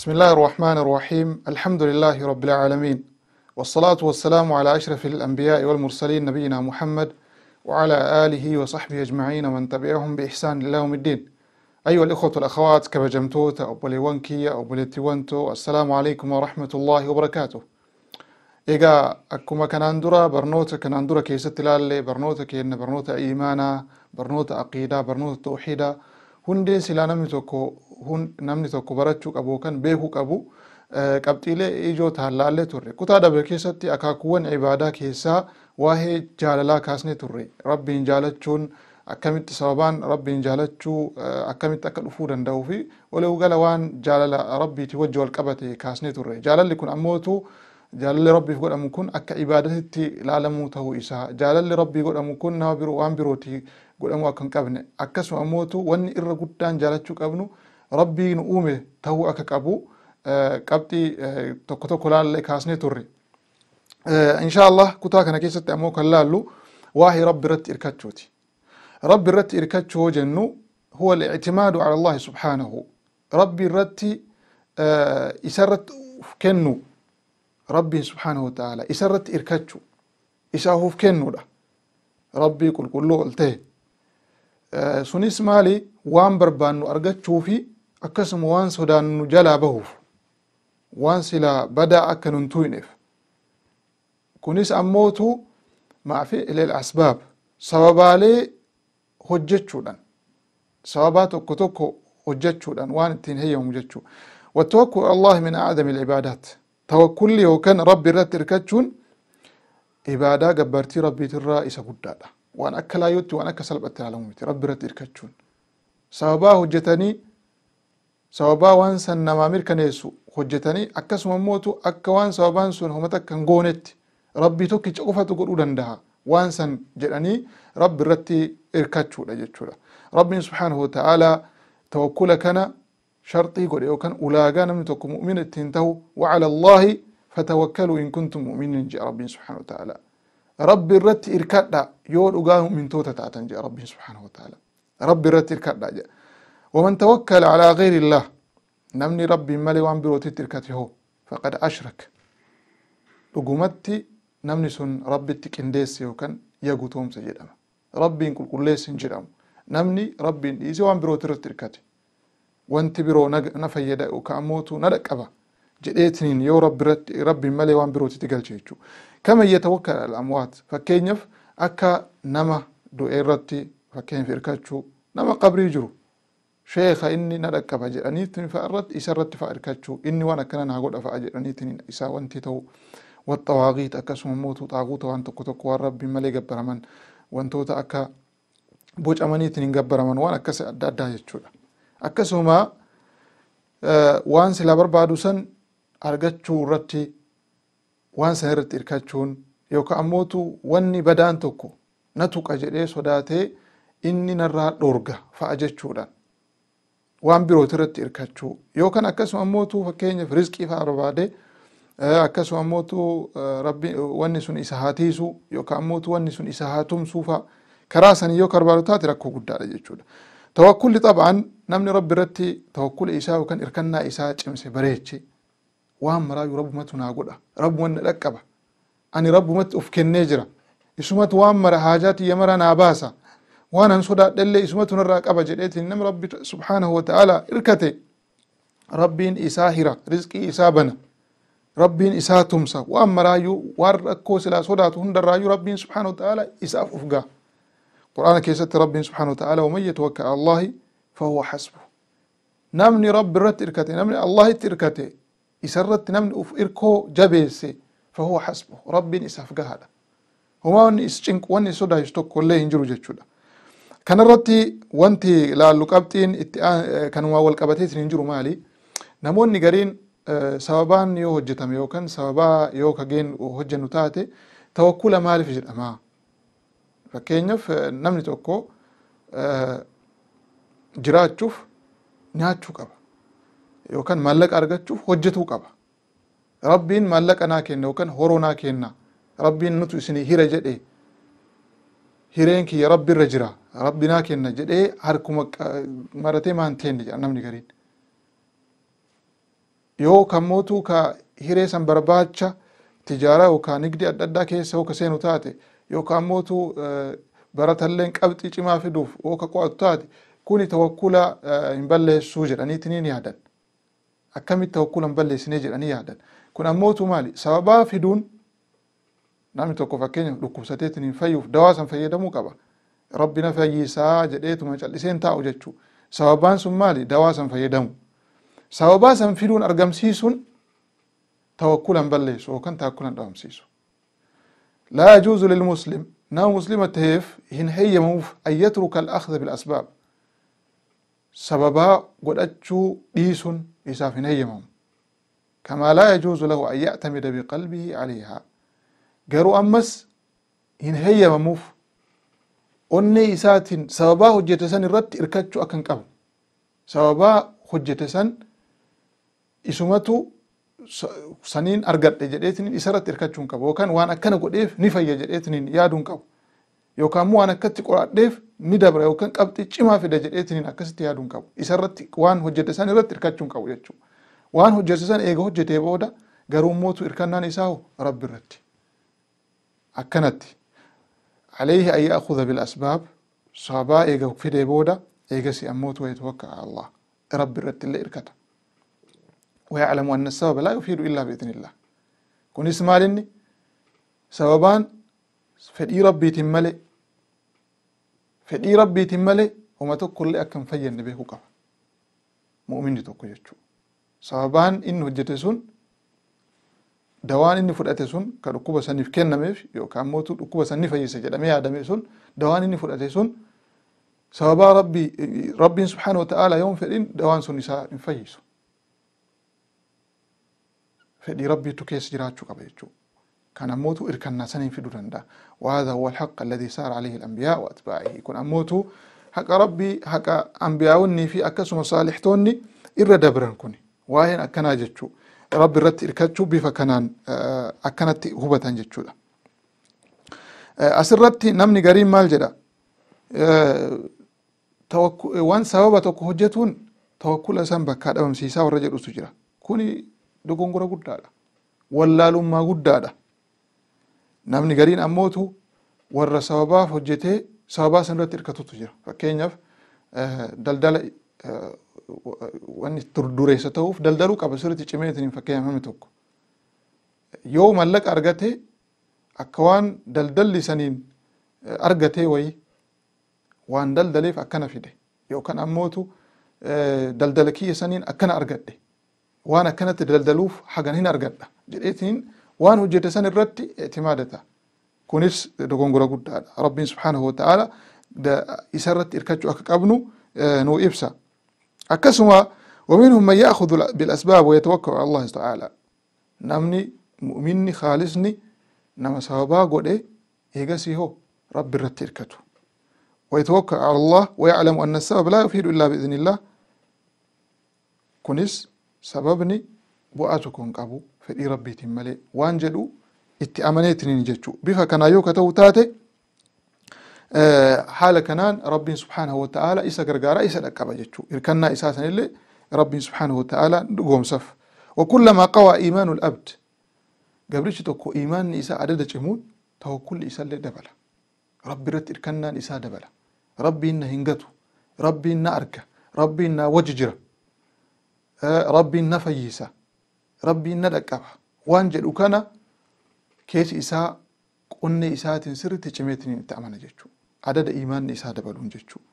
بسم الله الرحمن الرحيم الحمد لله رب العالمين والصلاة والسلام على أشرف الأنبياء والمرسلين نبينا محمد وعلى آله وصحبه أجمعين ومن تبعهم بإحسان الله يوم الدين أيها الإخوة والأخوات جمتوت أو بوليوانكي أو بوليتيوانتو السلام عليكم ورحمة الله وبركاته إيقا أكما كان أندرا برنوتا أندرا كيسة تلالي برنوتا كينا برنوتا إيمانا برنوتا أقيدا برنوتا توحيدة hundeen silaa namni tokko namni tokko barachuu qabu yookaan beekuu qabu qabxiilee ijoo ta'an laallee turre kutaa dabre keessatti akaakuuwwan ibaadaa keessaa waa'ee jaalalaa kaasnee turre rabbiin jaalachuun akkamitti sababaan rabbiin jaalachuu akkamitti akka dhufuu danda'uu fi waluugala waan jaalala rabbiitii wajji wal qabate kaasnee turre jaalalli kun ammootu jaalalli rabbiif godhamu kun akka ibaadatitti ilaalamuu ta'uu isaa jaalalli rabbii godhamu kun nama biroo waan birooti godhamu akka hin qabne akkasuma ammootu wanni irra guddaan jaalachuu qabnu rabbii nu uume ta'uu akka qabu qabxii tokko tokko laallee kaasnee turre. Inshaallah kutaa kana keessatti ammoo kan laallu waa'ee rabbi irratti hirkachuuti. Rabbi irratti hirkachuu jennu huwa al ala Allah subhaanahu. Rabbi irratti isa irratti kennu ربي سبحانه وتعالى إسرت إركاتشو إساهو فكينو ربي كل كلو قلته آه، سونيس مالي وان بربانو أرغاتشو في أكسم وان سودانو جلا بهوف وان سلا بدا أكنون توينف كونيس أموتو ما في إلي الأسباب سببالي هجتشو دان سباباتو كتوكو هجتشو دان وان التين هي هجتشو والتوكل على الله من أعدم العبادات tawakkulli yookaan rabbi irratti hirkachuun ibaadaa gabbartii rabbiitirraa isa guddaadha. Waan akka laayyootti waan akka salphatti ilaalamu miti rabbi irratti hirkachuun. Sababaa hojjetanii sababaa waan san namaa mirkaneessu hojjetanii akkasuma immootu akka waan sababaan sun homata kan goonetti rabbii tokkicha qofatu godhuu danda'a waan san jedhanii rabbi irratti hirkachuudha jechuudha. Rabbiin subhaanahu wa ta'aalaa tawakkula kana شرطي قد يوكن أولاغا نمن توكو مؤمنة التنتهو وعلى الله فتوكلوا إن كنتم مؤمنين جاء ربي سبحانه وتعالى ربي الرت إركاد يول أقاه من توتة تعتن جاء ربي سبحانه وتعالى ربي الرت إركاد جاء ومن توكل على غير الله نمني ربي مالي وان بروتي تركته فقد أشرك لقمتي نمني سن ربي تكنديس يوكن يقوتهم سجدام ربي كل كل سنجدام نمني ربي إيزي وان بروتي تركته wanti biroo na fayyada yookaan mootu na dhaqqaba jedheetiniin yoo rabbi malee waan birootitti galche jechuudha. Kamayyee ta'uu wakka al'amwaat fakkeenyaaf akka nama du'e irratti fakkeenyaaf hirkachuu nama qabrii jiru sheekha inni na dhaqqaba jedhaniitiin fa'a irratti isa irratti fa'a hirkachuu inni waan akkana naa godha fa'a jedhaniitiin isa wanti ta'u waxxawaaqiit akkasuma mootu xaaguuta waan tokko tokko waan rabbi malee gabbaraman wantoota akka bocamaniitiin hin gabbaraman waan akkasii adda addaa jechuudha. akkasuma waan silaa barbaadu san argachuu irratti waan san irratti hirkachuun yookaan ammootu wanni badaan tokko na tuqa jedhee sodaatee inni narraa dhorga fa'a jechuudhaan waan birooti irratti hirkachuu yookaan akkasuma ammootu fakkeenyaaf rizqii fa'a barbaade akkasuma ammootu rabbi wanni sun isa haatiisu yookaan ammootu wanni sun isa haatumsuu fa'a karaa sanii yoo karbaadu taate rakkoo guddaadha jechuudha. توكل طبعا نمني ربي رتي توكل إيسا وكان إركنا إيسا جمس بريتش وهم راي رب ما تناقضه رب من لكبة أنا رب ما تفك النجرة إسمت وهم را حاجاتي يمر أنا وأنا نصدق دل إسمت نراك أبا جريتي نم ربي سبحانه وتعالى إركتي ربين إيسا هرا رزقي إيسا بنا ربي إيسا تمسا وأما رايو ورقو سلا صدات هند رايو ربي سبحانه وتعالى إيسا أفقا قرآن كيسة رب سبحانه وتعالى ومن يتوكل على الله فهو حسبه نمني رب رت إركته نمني الله تركته إسرت نمني أف إركو جبيسي فهو حسبه رب إساف جهلا هما ون إسجنك ون إسودا يستوك كله إنجرو جتشودا كان رتي وانتي لا لقبتين آه، كانوا والقبتين إنجرو مالي نمون نقرين sababaan yoo hojjetame yookaan sababaa yoo kageen hojjennu taate tawakkula maaliif jedhama fakkeenyaaf eh, namni tokko eh, jiraachuuf nyaachuu qaba yookaan maallaqa argachuuf hojjetuu qaba rabbiin maallaqa naa kenna yookaan horoo naa kenna rabbiin nutu isinii hira jedhe hireen kiyya rabbi irra jira rabbi naa kenna jedhee harkuma maratee maan teenne jedha namni gariin yoo kammootuu ka hiree san barbaacha tijaara yookaan nigdi adda addaa keessa yoo ka seenu taate yookaan mootu baratalleen qabxii cimaa fiduuf oo ka qo'atu taate kuni tawakkula hin balleessuu jedhaniitiniin yaadan akkamitti tawakkula hin balleessine jedhanii yaadan kun ammootu maali sababaa fiduun namni tokko fakkeenya dhukkubsateetiin hin fayyuuf dawaa san fayyadamuu qaba rabbina fayyisaa jedheetuma cal'iseen taa'u jechuu sababaan sun maali dawaa san fayyadamu sababaa san fiduun argamsiisuun tawakkula hin balleessu yookaan tawakkula hin dhabamsiisu لا يجوز للمسلم نو مسلمة تهيف هن هي موف أن يترك الأخذ بالأسباب سببا قد أجو ديس إساف موف كما لا يجوز له أن يعتمد بقلبه عليها قرو أمس هن هي موف أني إسات سببا حجة سن irratti irkachuu أكن قبل سببا حجة سن isumatu saniin argadhe jedheetiin isarratti hirkachuu hin qabu yookaan waan akkana godheef ni fayya jedheetiin yaaduu hin qabu yookaan immoo waan akkatti qoradheef ni dabra yookaan qabxii cimaa fida jedheetiin akkasitti yaaduu hin qabu isarratti waan hojjete san irratti hirkachuu hin qabu jechuudha waan hojjete san eega hojjetee booda garuu mootu hirkannaan isaa rabbi irratti akkanatti عليه أن يأخذ بالأسباب صابا إيجا فيدي بودا إيجا سي أموت ويتوكل على الله رب الرد اللي إركته ويعلم أن السبب لا يفيد إلا بإذن الله كن اسمالني سببان فدي ربي تملي فدي ربي تملي وما تقول لي أكم فين به كفا مؤمن تقول يجو سببان إن هجت سن دوان إن فرأت سن سنف كن نميف يو كان كاموت ركوبة سنف يسجد أمي آدم سن دوان إن فرأت سن سببا ربي ربي سبحانه وتعالى يوم فرين دوان سنسا نساء fedhii rabbiitu keessa jiraachuu qaba jechuudha. Kan ammootu irkannaa saniin fiduu danda'a. Waadha wal haqqa alladhii saara alayhi anbiyaa wa atbaa'ihi. Kun ammootu haqa rabbii haqa anbiyaawonnii fi akkasuma saalixtoonni irra dabran kun waa'een akkanaa jechuudha. Rabbi irratti irkachuu bifa kanaan akkanatti hubatan jechuudha. Asirratti namni gariin maal jedha? Waan sababa tokko hojjetuun tawakkula san bakkaa dhabamsiisaa warra jedhutu jira. Kuni dogongora guddaadha wallaalummaa guddaadha namni gariin ammotu warra sababaaf hojjetee sababaa san irratti hirkatutu jira fakkeenyaaf eh, daldala eh, wanni durdureessa ta'uuf daldaluu qaba sirriitti cimeetiin fakkeenyafame tokko yoo mallaqa argate akka waan daldalli saniin eh, argatee wayii waan daldaleef akkana fide yookaan ammotu daldala kiyya saniin akkana argadhe وانا كانت دلدلوف حقن هنا ارقنا جريتين وانو جيتسان الرتي اعتمادتا كونيس دقون قرى قد رب سبحانه وتعالى دا إسارت إركاتشو أكاك أبنو آه، نو إبسا أكاسما ومنهم من يأخذ بالأسباب ويتوقع على الله تعالى نمني مؤمني خالصني نما سوابا قد إيه هو رب الرد إركاتو ويتوقع على الله ويعلم أن السبب لا يفيد إلا بإذن الله كونيس sababni bu'aa tokko hin qabu fedhii rabbiitiin malee waan jedhu itti amaneetiniin jechuu bifa kanaa yoo ka ta'u taate haala kanaan rabbiin subhaanahu wata'aalaa isa gargaaraa isa dhaqqaba jechuu hirkannaa isaa sanillee rabbiin subhaanahu wata'aalaa goomsaf وكلما قوى إيمان الأبد قبل تكو إيمان إساء عدد جمون توكل إساء دبلة ربي رت إركنان إساء دبلة ربي إن هنقته ربي إن أركه ربي إن وججره rabbiin na fayyisa rabbiin na dhaqqaba waan jedhu kana keessi isaa qonni isaatiin sirritti cimeetiin itti amana jechuudha. Adada imaanni isaa dabaluun jechuudha.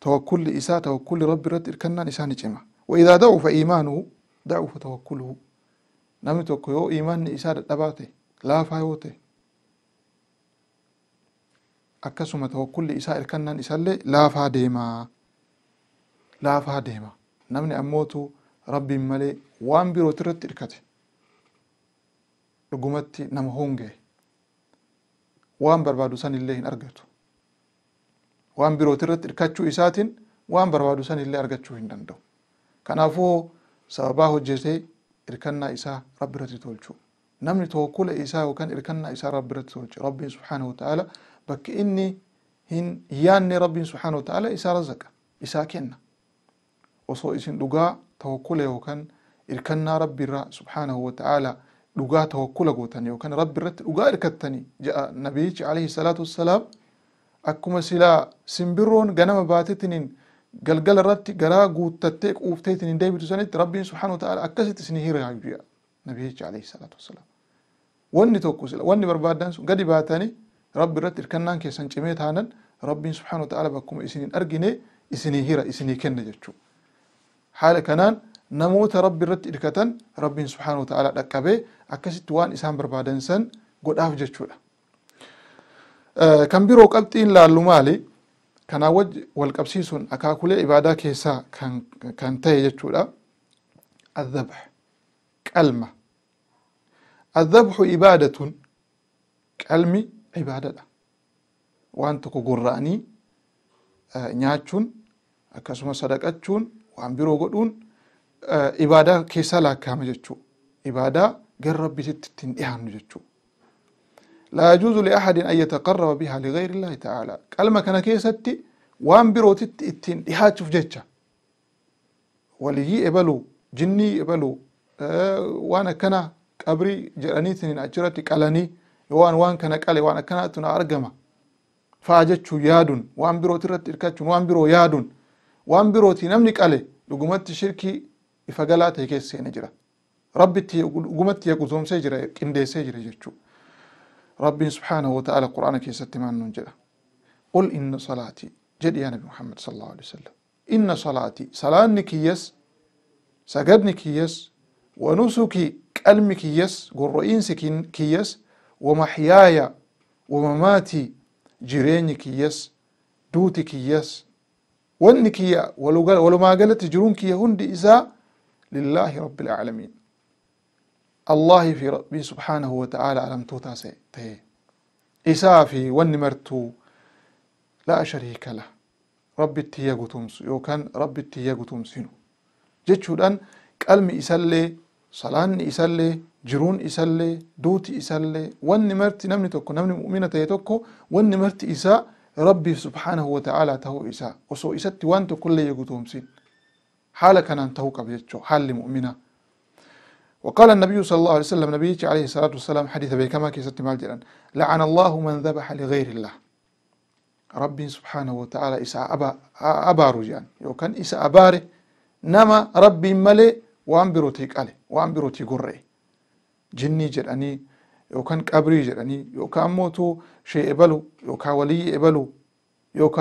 Tawakkulli isaa tawakkulli rabbi irratti hirkannaan isaa ni cima. Wayidaa da'uufa imaanuu da'uufa tawakkuluu. Namni tokko yoo imaanni isaa dadhabaa ta'e laafaa yoo ta'e akkasuma tawakkulli isaa hirkannaan isaallee laafaa deema. Laafaa deema. namni ammootu rabbiin malee waan birootu irratti hirkate dhugumatti nama honge waan barbaadu san illee hin argatu waan birooti irratti hirkachuu isaatiin waan barbaadu san illee argachuu hin danda'u kanaafuu sababaa hojjetee hirkannaa isaa rabbi irratti tolchuu namni tawakkula isaa yookaan hirkannaa isaa rabbi irratti tolche rabbiin subhaanahu ta'ala bakki inni hin yaanne rabbiin subhaanahu ta'ala isaa razaqa isaa kenna osoo isin dhugaa tawakkula yookaan irkannaa rabbiirraa subhaanahu wa ta'aalaa dhugaa tawakkula gootan yookaan rabbi irratti dhugaa irkattanii jedha nabiyichi alayhi salaatu wassalaam akkuma silaa simbirroon ganama baatetiniin galgala irratti garaa guuttattee quufteetiin hin deebitu sanitti rabbiin subhaanahu ta'ala akkasitti isin hiraayu jedha nabiyichi alayhi salaatu wassalaam wanni tokko sila wanni barbaadan sun gadi baatanii rabbi irratti irkannaan keessan cimee taanan rabbiin subhaanahu ta'ala bakkuma isinin argine isinii hira isinii kenna jechuudha haala kanaan namoota rabbi irratti irkatan rabbiin subhaanahu ta'aalaa dhaqqabee akkasitti waan isaan barbaadan san godhaaf jechuudha. Kan biroo qabxiin laallu maali? Kanaan wal qabsiisuun akaakulee ibaadaa keessaa kan ta'e jechuudha. Adhabh qalma. Adhabhu ibaadatun qalmi ibaadadha. Waan tokko gorra'anii nyaachuun akkasumas sadaqachuun waan biroo godhuun ibaadaa keessaa laakkaama jechuu ibaadaa gara rabbisitti ittiin dhihaannu jechuu لا يجوز لأحد أن يتقرب بها لغير الله تعالى قلما كان كيستي وان بروتت اتين إحاج في جتشا وليجي إبلو جني إبلو أه وانا كان قبري جراني سنين أجرتي قلاني وان وان كان قلي وانا كان أتنا أرقما فاجتشو يادون وان برو ترت إركاتشون وان برو يادون وان بروتي نملك عليه لقمت شركي يفجلات هيك سينجرا ربتي قمت يا قزوم سجرا كندي سجرا جتشو ربي سبحانه وتعالى قرآن كي ستمان ننجرا قل إن صلاتي جدي يا نبي محمد صلى الله عليه وسلم إن صلاتي صلانك يس سجدنك يس ونسكي كلمك يس قرؤين سكين كيس ومحيايا ومماتي جرينك كيس دوتك كيس wanni kiyya walumaa galatti jiruun kiyya hundi isaa lillaahi rabbil aalamiin allaahii fi rabbii subhaanahu wa ta'aala alamtoota ta'e isaa fi wanni martuu laa shariika lah rabbitti hiyya gutumsu yookaan rabbitti hiyya gutumsinu jechuudhaan qalmi isallee salaanni isallee jiruun isallee duuti isallee wanni marti namni tokko namni mu'mina ta'e tokko wanni marti isaa ربي rabbii subhaanahu wata'aalaa tahuu isaa osoo isatti wanta kullee gutuumsin حالة كان تهوك بيتشو حال مؤمنة وقال النبي صلى الله عليه وسلم نبي عليه الصلاة والسلام حديث بي كما كيست مالجرا لعن الله من ذبح لغير الله ربي سبحانه وتعالى إسا أبا أبا رجان يو كان إسا أباري نما ربي ملي وأنبرو تيك ألي وأنبرو تيقري جني جرأني yookaan qabrii jedhanii yookaan ammoo shee ebalu yookaan walii ebalu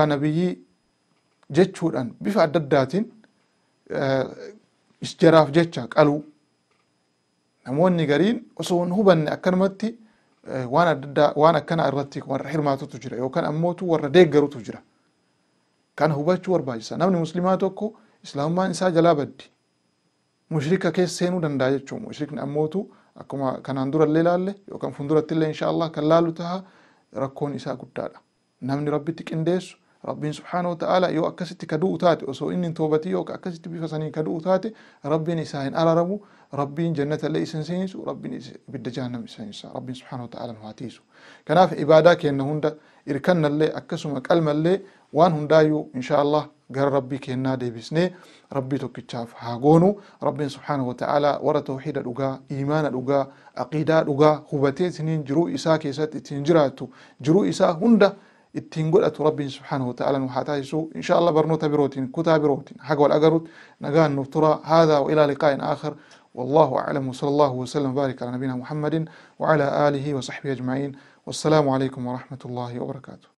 nabiyyii jechuudhaan bifa adda addaatiin eh, jaraaf jecha qalu namoonni gariin osoo hubanne akkanumatti eh, waan adda addaa waan akkanaa irratti warra hirmaatutu jira yookaan ammootu warra deeggarutu jira. Kana hubachuu barbaachisa. Namni musliimaa tokko islaamummaan isaa jalaa baddi. Mushrika keessa seenuu danda'a jechuudha. Mushrikni ammotu akkuma kanaan dura illee laalle yookaan fuulduratti illee inshaallah kan laalu taha rakkoon isaa guddaadha namni rabbitti qindeessu rabbiin wa ta'ala yoo akkasitti kadu'u taate osoo inni hin toobatii yookaan akkasitti bifa saniin kadu'u taate rabbiin isaa hin araramu rabbiin jannata illee isin seensu rabbiin ibidda jahannam isin seensa rabbiin wa ta'ala nu haatiisu kanaaf ibaadaa kenna hunda irkanna illee akkasuma qalma illee waan hundaayyuu inshaallah gara rabbii kennaa deebisnee rabbii tokkichaaf haa goonu rabbiin subhaanahu wata'aalaa warra tawxiida dhugaa iimaana dhugaa aqiidaa dhugaa hubatee isiniin jiruu isaa keessatti ittiin jiraattu jiruu isaa hunda ittiin godhatu rabbiin subhaanahu wata'aalaa nu haa taasisuu insha allah barnoota birootiin kutaa birootiin haga wal agaruut nagaan nuuf tura haadaa wa ilaa liqaa'in aakhir والله أعلم وصلى الله وسلم وبارك على نبينا محمد وعلى آله وصحبه أجمعين والسلام عليكم ورحمة الله وبركاته